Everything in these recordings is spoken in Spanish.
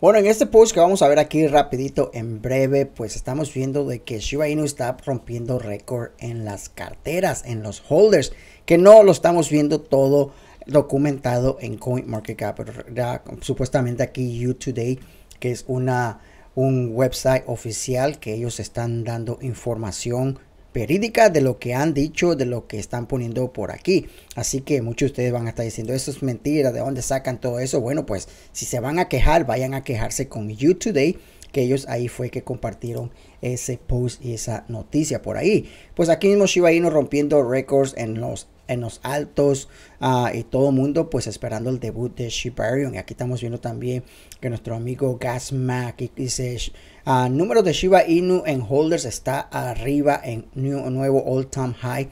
Bueno, en este post que vamos a ver aquí rapidito, en breve, pues estamos viendo de que Shiba Inu está rompiendo récord en las carteras, en los holders, que no lo estamos viendo todo documentado en CoinMarketCap, pero supuestamente aquí u que es una, un website oficial que ellos están dando información perídica de lo que han dicho, de lo que están poniendo por aquí. Así que muchos de ustedes van a estar diciendo, eso es mentira, ¿de dónde sacan todo eso? Bueno, pues si se van a quejar, vayan a quejarse con You Today, que ellos ahí fue que compartieron ese post y esa noticia por ahí. Pues aquí mismo Shiba Inu rompiendo récords en los en los altos ah, y todo el mundo pues esperando el debut de Shibarium. Y aquí estamos viendo también que nuestro amigo Gas Gasmack dice uh, número de Shiba Inu en holders está arriba en nuevo all time high.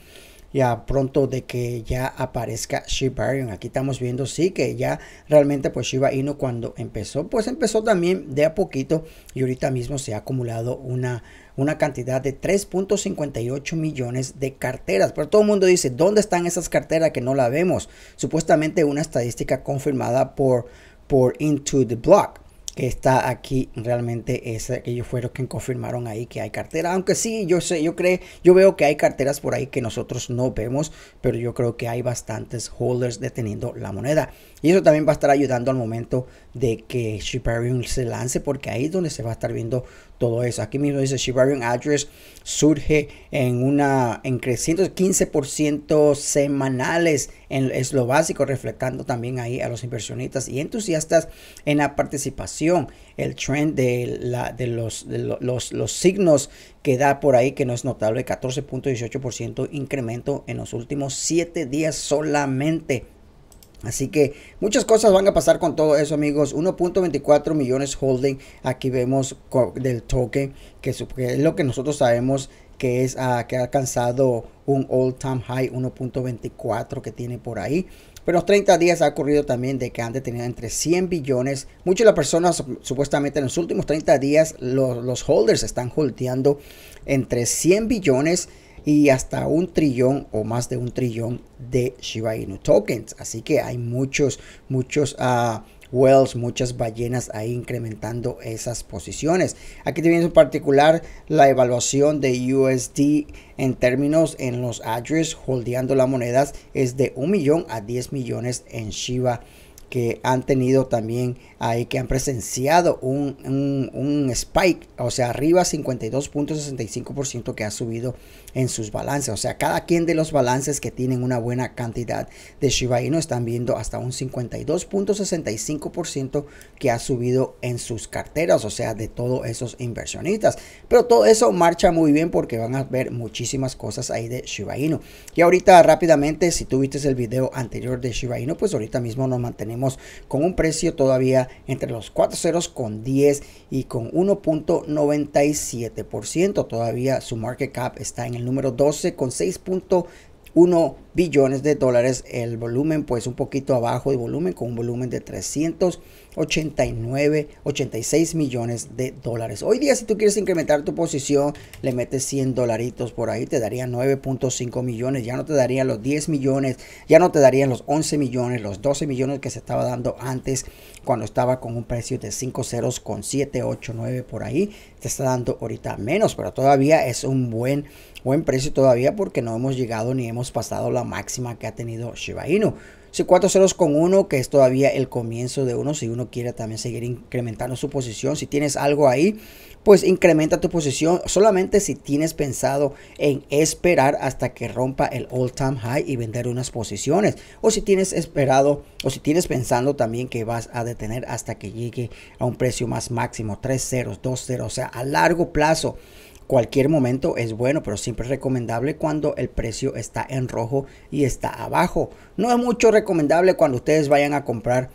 Ya pronto de que ya aparezca Shibarium. Aquí estamos viendo, sí, que ya realmente pues Shiba Inu cuando empezó, pues empezó también de a poquito y ahorita mismo se ha acumulado una una cantidad de 3.58 millones de carteras. Pero todo el mundo dice, ¿dónde están esas carteras que no la vemos? Supuestamente una estadística confirmada por, por Into the Block que está aquí realmente ellos fueron quienes confirmaron ahí que hay cartera aunque sí yo sé yo creo yo veo que hay carteras por ahí que nosotros no vemos pero yo creo que hay bastantes holders deteniendo la moneda y eso también va a estar ayudando al momento de que Shibarium se lance porque ahí es donde se va a estar viendo todo eso. Aquí mismo dice Shibarian Address surge en una en 15% semanales en, es lo básico, reflectando también ahí a los inversionistas y entusiastas en la participación. El trend de, la, de, los, los, signos que da por ahí que no es notable, 14.18% incremento en los últimos 7 días solamente Así que muchas cosas van a pasar con todo eso, amigos. 1.24 millones holding. Aquí vemos del token, que es lo que nosotros sabemos que es ah, que ha alcanzado un all time high 1.24 que tiene por ahí. Pero en los 30 días ha ocurrido también de que han tenía entre 100 billones. Muchas de las personas supuestamente en los últimos 30 días los, los holders están holdeando entre 100 billones y hasta un trillón o más de un trillón de Shiba Inu tokens. Así que hay muchos, muchos ah, whales, muchas ballenas ahí incrementando esas posiciones. Aquí tenemos en particular la evaluación de USD en términos en los address holdeando las monedas es de un millón a 10 millones en Shiba Inu que han tenido también ahí, que han presenciado un, spike, o sea, arriba 52.65% que ha subido en sus balances. O sea, cada quien de los balances que tienen una buena cantidad de Shiba Inu están viendo hasta un 52.65% que ha subido en sus carteras, o sea, de todos esos inversionistas. Pero todo eso marcha muy bien porque van a ver muchísimas cosas ahí de Shiba Inu. Y ahorita rápidamente, si tú el video anterior de Shiba Inu, pues ahorita mismo nos mantenemos con un precio todavía entre los 4 con 10 y con 1.97%. Todavía su market cap está en el número 12 con 6.1 billones de dólares. El volumen, pues un poquito abajo de volumen, con un volumen de 389, 86 millones de dólares. Hoy día, si tú quieres incrementar tu posición, le metes 100 dolaritos por ahí, te daría 9.5 millones. Ya no te daría los 10 millones, ya no te darían los 11 millones, los 12 millones que se estaba dando antes cuando estaba con un precio de 5 ceros con 7, 8, 9 por ahí. Te está dando ahorita menos, pero todavía es un buen, buen precio todavía porque no hemos llegado ni hemos pasado la máxima que ha tenido Shiba Inu. Si 4 ceros con 1, que es todavía el comienzo de uno, si uno quiere también seguir incrementando su posición, si tienes algo ahí, pues incrementa tu posición solamente si tienes pensado en esperar hasta que rompa el all time high y vender unas posiciones o si tienes esperado o si tienes pensando también que vas a detener hasta que llegue a un precio más máximo 3 ceros, 2 ceros, o sea, a largo plazo Cualquier momento es bueno, pero siempre es recomendable cuando el precio está en rojo y está abajo. No es mucho recomendable cuando ustedes vayan a comprar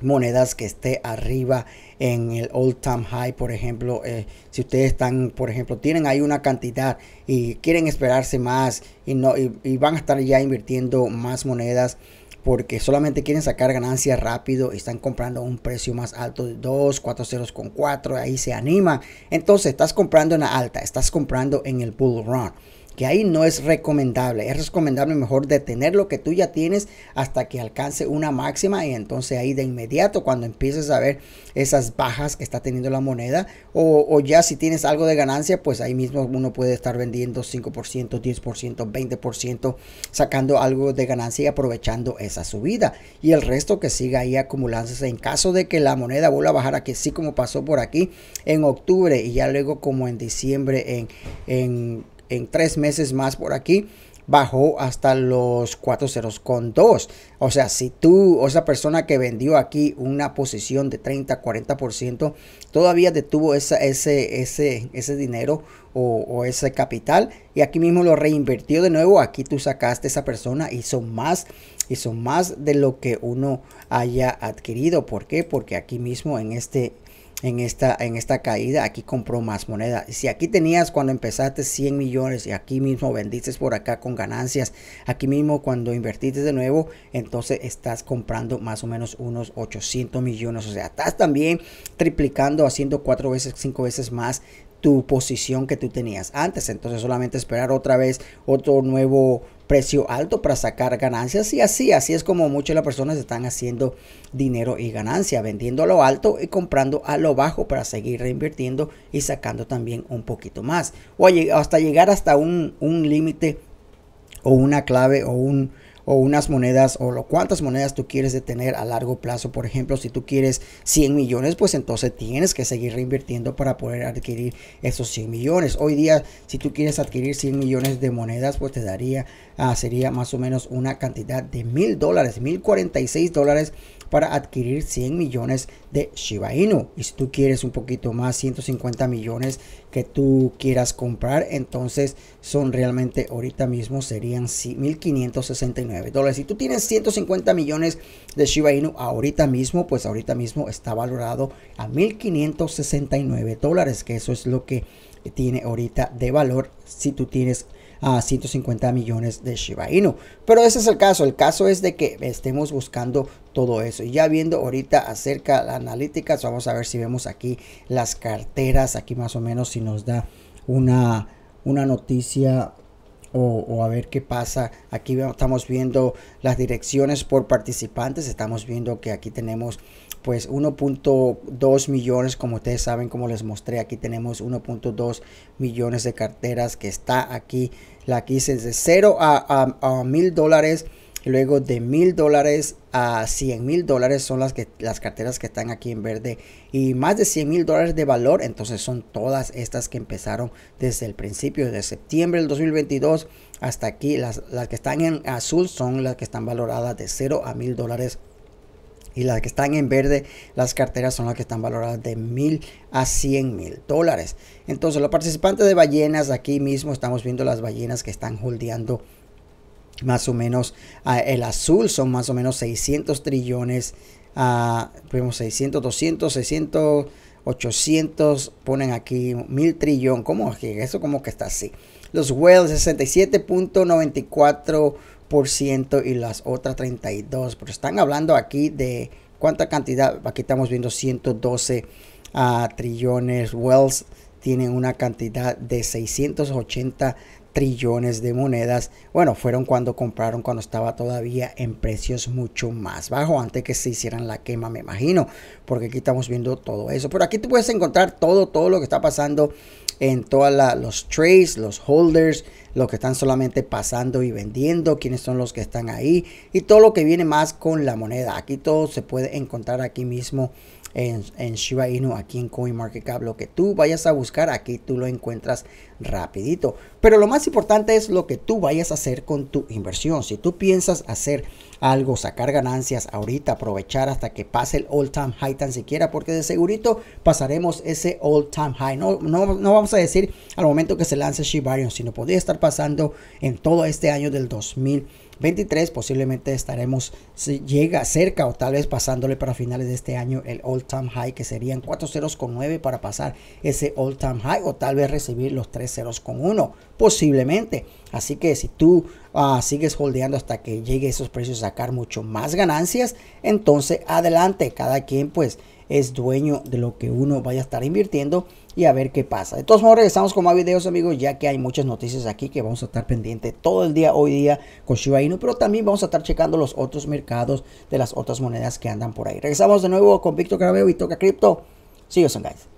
monedas que esté arriba en el Old time high por ejemplo eh, si ustedes están por ejemplo tienen ahí una cantidad y quieren esperarse más y no y van a estar ya invirtiendo más monedas porque solamente quieren sacar ganancias rápido y están comprando un precio más alto de 2, 4 ceros con 4, ahí se anima. Entonces estás comprando en la alta, estás comprando en el bull run que ahí no es recomendable. Es recomendable mejor detener lo que tú ya tienes hasta que alcance una máxima y entonces ahí de inmediato cuando empieces a ver esas bajas que está teniendo la moneda o, ya si tienes algo de ganancia, pues ahí mismo uno puede estar vendiendo 5%, 10%, 20%, sacando algo de ganancia y aprovechando esa subida. Y el resto que siga ahí acumulándose en caso de que la moneda vuelva a bajar aquí, así como pasó por aquí en octubre y ya luego como en diciembre en... en en tres meses más por aquí bajó hasta los 4.0.2. O sea, si tú o esa persona que vendió aquí una posición de 30, 40%, todavía detuvo esa, ese, ese, ese dinero o, ese capital y aquí mismo lo reinvirtió de nuevo, aquí tú sacaste esa persona, hizo más, hizo más de lo que uno haya adquirido. ¿Por qué? Porque aquí mismo en este en esta, en esta caída, aquí compró más moneda. Si aquí tenías cuando empezaste 100 millones y aquí mismo vendiste por acá con ganancias, aquí mismo cuando invertiste de nuevo, entonces estás comprando más o menos unos 800 millones. O sea, estás también triplicando, haciendo cuatro veces, cinco veces más tu posición que tú tenías antes. Entonces solamente esperar otra vez otro nuevo precio alto para sacar ganancias y así, así es como muchas las personas están haciendo dinero y ganancia, vendiendo a lo alto y comprando a lo bajo para seguir reinvirtiendo y sacando también un poquito más. O hasta llegar hasta un, un límite o una clave o un, o unas monedas o lo cuántas monedas tú quieres de tener a largo plazo. Por ejemplo, si tú quieres 100 millones, pues entonces tienes que seguir reinvirtiendo para poder adquirir esos 100 millones. Hoy día, si tú quieres adquirir 100 millones de monedas, pues te daría, ah, sería más o menos una cantidad de mil dólares, mil seis dólares para adquirir 100 millones de Shiba Inu. Y si tú quieres un poquito más, 150 millones que tú quieras comprar, entonces son realmente ahorita mismo serían 1.569 dólares. Si tú tienes 150 millones de Shiba Inu ahorita mismo, pues ahorita mismo está valorado a 1.569 dólares, que eso es lo que tiene ahorita de valor si tú tienes a 150 millones de Shiba Inu. Pero ese es el caso, el caso es de que estemos buscando todo eso. Y ya viendo ahorita acerca de las analíticas, vamos a ver si vemos aquí las carteras, aquí más o menos si nos da una, una noticia o, o, a ver qué pasa. Aquí estamos viendo las direcciones por participantes. Estamos viendo que aquí tenemos pues 1.2 millones, como ustedes saben, como les mostré, aquí tenemos 1.2 millones de carteras que está aquí, la es de 0 a mil dólares, luego de mil dólares a 100 mil dólares son las, que, las carteras que están aquí en verde y más de 100 mil dólares de valor, entonces son todas estas que empezaron desde el principio de septiembre del 2022 hasta aquí, las, que están en azul son las que están valoradas de 0 a mil dólares y las que están en verde, las carteras son las que están valoradas de mil a 100 mil dólares. Entonces, los participantes de ballenas, aquí mismo estamos viendo las ballenas que están holdeando más o menos ah, el azul, son más o menos 600 trillones, A ah, vemos 600, 200, 600, 800, ponen aquí mil trillón, ¿cómo que eso como que está así? Los whales 67.94 y las otras 32%. Pero están hablando aquí de cuánta cantidad, aquí estamos viendo 112 a ah, trillones. Wells tiene una cantidad de 680 trillones de monedas. Bueno, fueron cuando compraron cuando estaba todavía en precios mucho más bajo antes que se hicieran la quema, me imagino, porque aquí estamos viendo todo eso. Pero aquí tú puedes encontrar todo, todo lo que está pasando en todos los trades, los holders, lo que están solamente pasando y vendiendo, quiénes son los que están ahí y todo lo que viene más con la moneda. Aquí todo se puede encontrar aquí mismo en, Shiba Inu, aquí en CoinMarketCap. Lo que tú vayas a buscar, aquí tú lo encuentras rapidito. Pero lo más importante es lo que tú vayas a hacer con tu inversión. Si tú piensas hacer algo, sacar ganancias ahorita, aprovechar hasta que pase el all time high tan siquiera, porque de segurito pasaremos ese all time high. No, no, vamos a decir al momento que se lance Shibarion, sino podría estar pasando en todo este año del 2020. 23 posiblemente estaremos si llega cerca o tal vez pasándole para finales de este año el all time high que serían 4 ceros con para pasar ese all time high o tal vez recibir los tres ceros con uno posiblemente así que si tú ah, sigues holdeando hasta que llegue esos precios a sacar mucho más ganancias entonces adelante cada quien pues es dueño de lo que uno vaya a estar invirtiendo y a ver qué pasa. De todos modos, regresamos con más videos, amigos, ya que hay muchas noticias aquí que vamos a estar pendiente todo el día, hoy día, con Shiba pero también vamos a estar checando los otros mercados de las otras monedas que andan por ahí. Regresamos de nuevo con Víctor Carabeo y Toca Cripto. See you soon, guys.